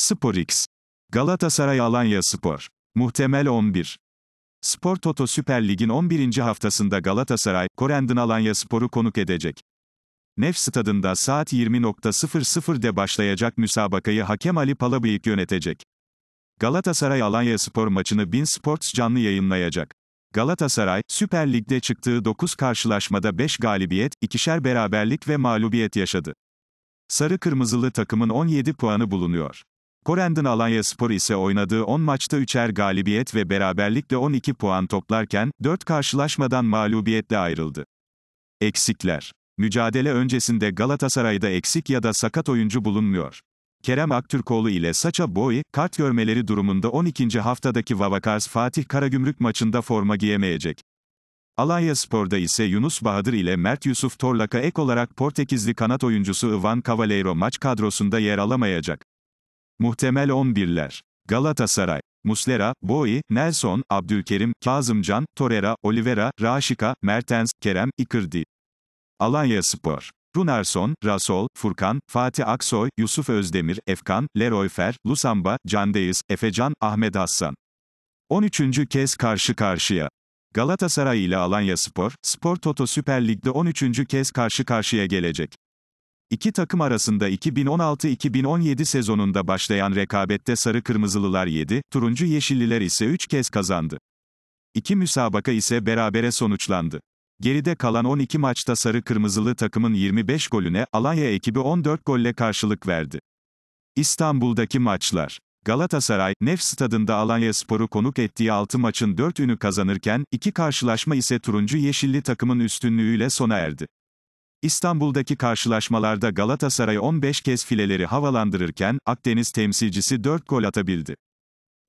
SporX. Galatasaray Alanya Spor. Muhtemel 11. Spor Toto Süper Lig'in 11. haftasında Galatasaray, Korendin Alanya Spor'u konuk edecek. Nef stadında saat 20.00'de başlayacak müsabakayı hakem Ali Palabıyık yönetecek. Galatasaray Alanya Spor maçını Bin Sports canlı yayınlayacak. Galatasaray, Süper Lig'de çıktığı 9 karşılaşmada 5 galibiyet, ikişer beraberlik ve mağlubiyet yaşadı. Sarı Kırmızılı takımın 17 puanı bulunuyor. Corendon Alanya Spor ise oynadığı 10 maçta 3'er galibiyet ve beraberlikle 12 puan toplarken, 4 karşılaşmadan mağlubiyetle ayrıldı. Eksikler. Mücadele öncesinde Galatasaray'da eksik ya da sakat oyuncu bulunmuyor. Kerem Aktürkoğlu ile Saça Boy, kart görmeleri durumunda 12. haftadaki Vavakars Fatih Karagümrük maçında forma giyemeyecek. Alanya Spor'da ise Yunus Bahadır ile Mert Yusuf Torlak'a ek olarak Portekizli kanat oyuncusu Ivan Cavaleiro maç kadrosunda yer alamayacak. Muhtemel 11'ler. Galatasaray. Muslera, Boy, Nelson, Abdülkerim, Kazımcan, Torera, Olivera, Raşika, Mertens, Kerem, Ikırdi. Alanya Spor. Runarson, Rasol, Furkan, Fatih Aksoy, Yusuf Özdemir, Efkan, Leroy Fer, Lusamba, Candeyiz, Efecan, Ahmet Hassan. 13. kez karşı karşıya. Galatasaray ile Alanya Spor, Spor Toto Süper Lig'de 13. kez karşı karşıya gelecek. İki takım arasında 2016-2017 sezonunda başlayan rekabette sarı kırmızılılar 7, turuncu yeşilliler ise 3 kez kazandı. İki müsabaka ise berabere sonuçlandı. Geride kalan 12 maçta sarı kırmızılı takımın 25 golüne Alanya ekibi 14 golle karşılık verdi. İstanbul'daki maçlar Galatasaray, Nef stadında Alanya Sporu konuk ettiği 6 maçın 4'ünü kazanırken, 2 karşılaşma ise turuncu yeşilli takımın üstünlüğüyle sona erdi. İstanbul'daki karşılaşmalarda Galatasaray 15 kez fileleri havalandırırken Akdeniz temsilcisi 4 gol atabildi.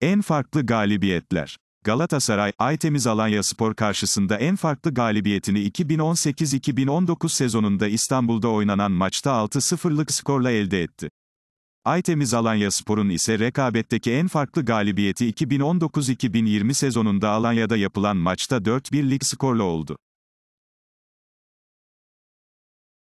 En farklı galibiyetler Galatasaray, Aytemiz Alanya Spor karşısında en farklı galibiyetini 2018-2019 sezonunda İstanbul'da oynanan maçta 6-0'lık skorla elde etti. Aytemiz Alanya Spor'un ise rekabetteki en farklı galibiyeti 2019-2020 sezonunda Alanya'da yapılan maçta 4-1'lik skorla oldu.